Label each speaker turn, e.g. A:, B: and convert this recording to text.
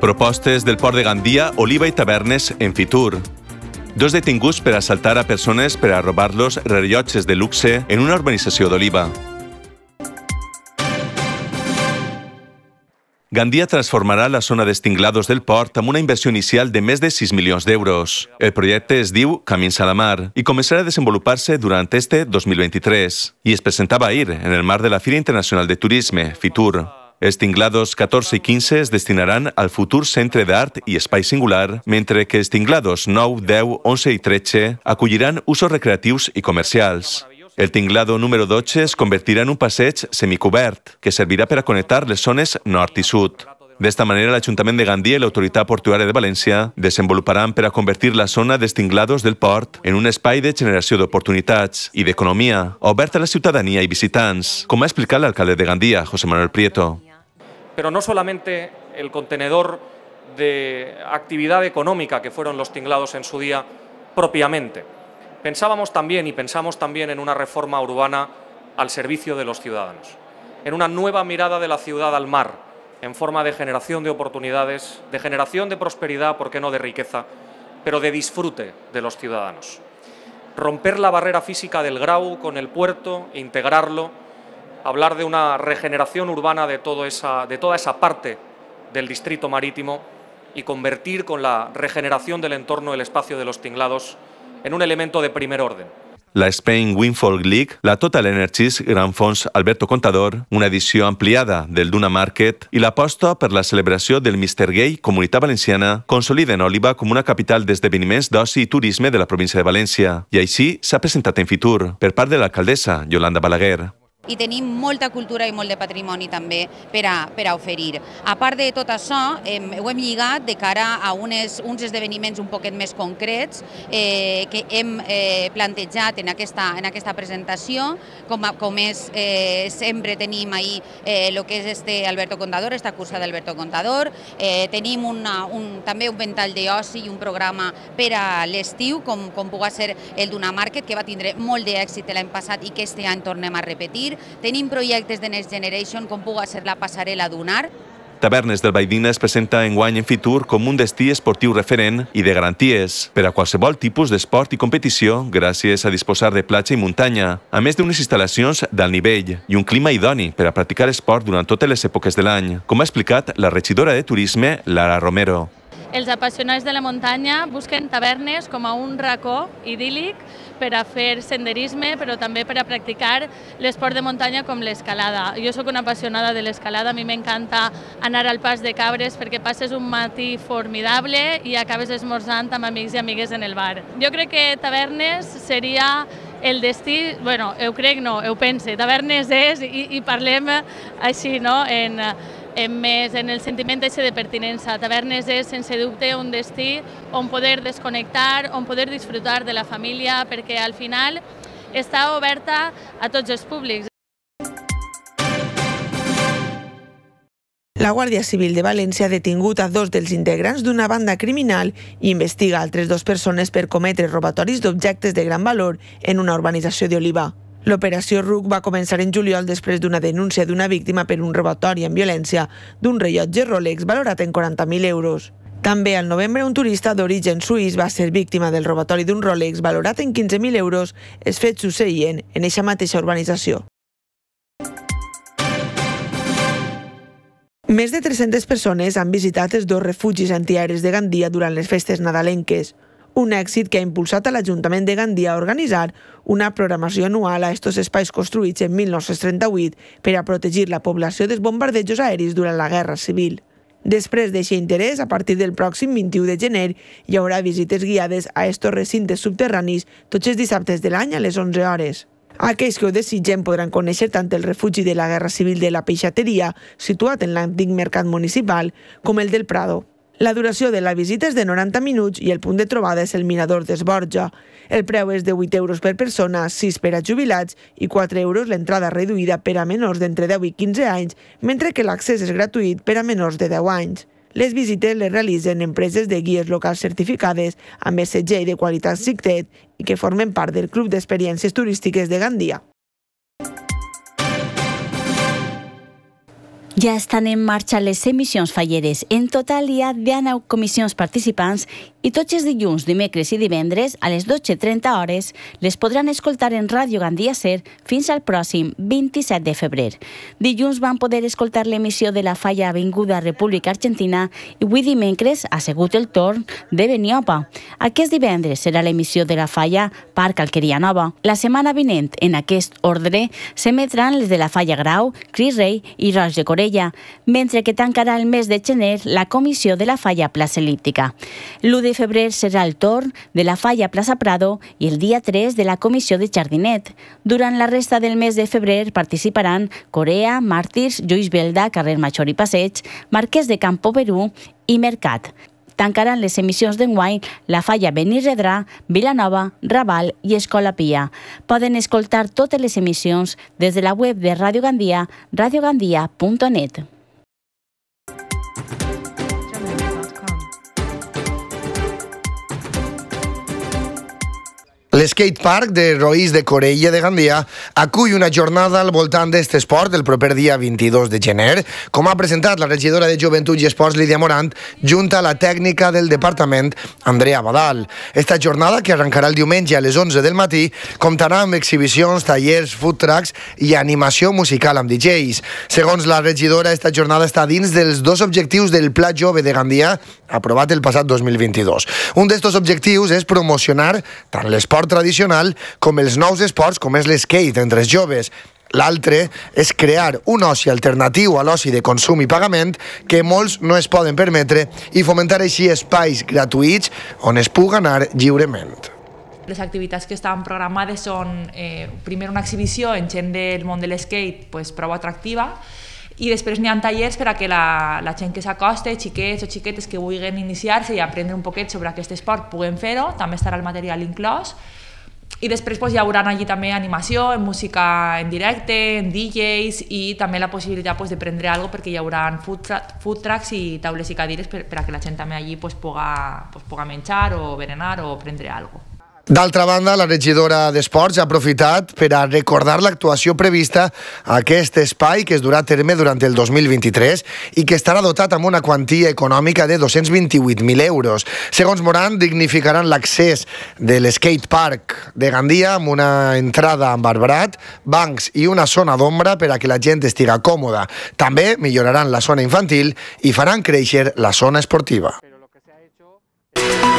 A: Propostes del Port de Gandia, Oliva i Tavernes en Fitur. Dos detinguts per assaltar a persones per a robar-los rellotges de luxe en una urbanització d'Oliva. Gandia transformarà la zona d'estinglados tinglados del port amb una inversió inicial de més de 6 milions d'euros. El projecte es diu Camins a la Mar i començarà a desenvolupar-se durant este 2023 i es presentava ahir en el mar de la Fira Internacional de Turisme, FITUR. Els tinglados 14 i 15 es destinaran al futur centre d'art i espai singular, mentre que els tinglados 9, 10, 11 i 13 acolliran usos recreatius i comercials. El tinglado número 12 se convertirá en un passeig semicubert que servirá para conectar las les zones nord i De esta manera, el ayuntamiento de y la autoridad portuaria de Valencia desenvoluparan para convertir la zona de tinglados del port en un espai de generació d'oportunitats i d'economia, abierta a la ciudadanía y visitantes. Como ha el alcalde de Gandia, José Manuel Prieto. Pero no solamente el contenedor de actividad económica que fueron los tinglados en su día propiamente, Pensábamos también y pensamos también en una reforma urbana al servicio de los ciudadanos, en una nueva mirada de la ciudad al mar, en forma de generación de oportunidades, de generación de prosperidad, por qué no de riqueza, pero de disfrute de los ciudadanos. Romper la barrera física del Grau con el puerto, e integrarlo, hablar de una regeneración urbana de, de toda esa parte del distrito marítimo y convertir con la regeneración del entorno el espacio de los tinglados en un elemento de primer orden. La Spain Windfall League, la Total Energies Gran Fons Alberto Contador, una edició ampliada del Duna Market i l'aposta per la celebració del Mr. Gay Comunitat Valenciana consoliden Oliva com una capital d'esdeveniments d'oci i turisme de la província de València i així s'ha presentat en Fitur per part de l'alcaldessa Yolanda Balaguer
B: i tenim molta cultura i molt de patrimoni també per a, per a oferir. A part de tot això, hem, ho hem lligat de cara a unes, uns esdeveniments un poquet més concrets eh, que hem eh, plantejat en aquesta, en aquesta presentació, com, a, com és eh, sempre tenim ahir el eh, que és este Alberto Contador, esta cursa d'Alberto Contador, eh, tenim una, un, també un ventall d'oci i un programa per a l'estiu, com, com puga ser el d'una market, que va tindre molt d'èxit l'any passat i que este any tornem a repetir, tenim projectes de Next Generation com puga ser la passarel·la d'UNAR,
A: Tavernes del Baidina es presenta guany en Fitur com un destí esportiu referent i de garanties per a qualsevol tipus d'esport i competició gràcies a disposar de platja i muntanya, a més d'unes instal·lacions d'alt nivell i un clima idoni per a practicar esport durant totes les èpoques de l'any, com ha explicat la regidora de Turisme, Lara Romero.
B: Els apassionats de la muntanya busquen tavernes com a un racó idíl·lic per a fer senderisme, però també per a practicar l'esport de muntanya com l'escalada. Jo sóc una apassionada de l'escalada, a mi m'encanta anar al pas de cabres perquè passes un matí formidable i acabes esmorzant amb amics i amigues en el bar. Jo crec que tavernes seria el destí, bueno, ho crec no, ho pense, tavernes és i, i parlem així, no?, en, en més en el sentiment de de pertinença. Tavernes és, sense dubte, un destí on poder desconnectar, on poder disfrutar de la família, perquè al final està oberta a tots els públics.
C: La Guàrdia Civil de València ha detingut a dos dels integrants d'una banda criminal i investiga altres dues persones per cometre robatoris d'objectes de gran valor en una urbanització d'Oliva. L'operació RUC va començar en juliol després d'una denúncia d'una víctima per un robatori amb violència d'un rellotge Rolex valorat en 40.000 euros. També al novembre un turista d'origen suís va ser víctima del robatori d'un Rolex valorat en 15.000 euros, es fet succeïen en eixa mateixa urbanització. Més de 300 persones han visitat els dos refugis antiaeris de Gandia durant les festes nadalenques un èxit que ha impulsat a l'Ajuntament de Gandia a organitzar una programació anual a aquests espais construïts en 1938 per a protegir la població dels bombardejos aèris durant la Guerra Civil. Després d'aquest interès, a partir del pròxim 21 de gener, hi haurà visites guiades a aquests recintes subterranis tots els dissabtes de l'any a les 11 hores. Aquells que ho desitgen podran conèixer tant el refugi de la Guerra Civil de la Peixateria, situat en l'antic mercat municipal, com el del Prado. La duració de la visita és de 90 minuts i el punt de trobada és el Mirador d'Esborja. El preu és de 8 euros per persona, 6 per a jubilats i 4 euros l'entrada reduïda per a menors d'entre 10 i 15 anys, mentre que l'accés és gratuït per a menors de 10 anys. Les visites les realitzen empreses de guies locals certificades amb SG de qualitat CICTED i que formen part del Club d'Experiències Turístiques de Gandia.
B: Ya están en marcha las emisiones falleres. En total ya ha 19 comisiones participants i tots els dilluns, dimecres i divendres a les 12.30 hores les podran escoltar en Ràdio Gandia Ser fins al pròxim 27 de febrer. Dilluns van poder escoltar l'emissió de la Falla Avinguda República Argentina i avui dimecres ha segut el torn de Beniopa. Aquest divendres serà l'emissió de la Falla Parc Alqueria Nova. La setmana vinent, en aquest ordre, s'emetran les de la Falla Grau, Cris Rey i Roig de Corella, mentre que tancarà el mes de gener la comissió de la Falla Plaça Elíptica. L'1 de febrer serà el torn de la Falla Plaça Prado i el dia 3 de la Comissió de Jardinet. Durant la resta del mes de febrer participaran Corea, Màrtirs, Lluís Belda, Carrer Major i Passeig, Marquès de Campo Perú i Mercat. Tancaran les emissions d'enguai la Falla Benirredrà, Vilanova, Raval i Escola Pia. Poden escoltar totes les emissions des de la web de Radio Gandia, radiogandia.net.
D: L'Skate Park de Roís de Corella de Gandia acull una jornada al voltant d'aquest esport el proper dia 22 de gener, com ha presentat la regidora de Joventut i Esports, Lídia Morant, junta a la tècnica del departament, Andrea Badal. Esta jornada, que arrencarà el diumenge a les 11 del matí, comptarà amb exhibicions, tallers, food trucks i animació musical amb DJs. Segons la regidora, esta jornada està dins dels dos objectius del Pla Jove de Gandia, aprovat el passat 2022. Un d'estos objectius és promocionar tant l'esport esport tradicional com els nous esports, com és l'skate entre els joves, L'altre és crear un oci alternatiu a l'oci de consum i pagament que molts no es poden permetre i fomentar així espais gratuïts on es puga anar lliurement.
C: Les activitats que estan programades són eh, primer una exhibició en gent del món de l'esquate pues, prou atractiva i després n'hi ha tallers per a que la, la gent que s'acosta, xiquets o xiquetes que vulguin iniciar-se i aprendre un poquet sobre aquest esport puguen fer-ho, també estarà el material inclòs. I després pues, hi haurà allí també animació, en música en directe, en DJs i també la possibilitat pues, de prendre alguna perquè hi haurà food, tra food trucks i taules i cadires per, per a que la gent també allí pues, puga, pues, puga menjar o berenar o prendre alguna cosa.
D: D'altra banda, la regidora d'Esports ha aprofitat per a recordar l'actuació prevista a aquest espai que es durà a terme durant el 2023 i que estarà dotat amb una quantia econòmica de 228.000 euros. Segons Moran, dignificaran l'accés de l'Skate Park de Gandia amb una entrada amb arbrat, bancs i una zona d'ombra per a que la gent estiga còmoda. També milloraran la zona infantil i faran créixer la zona esportiva. Però lo que se ha hecho...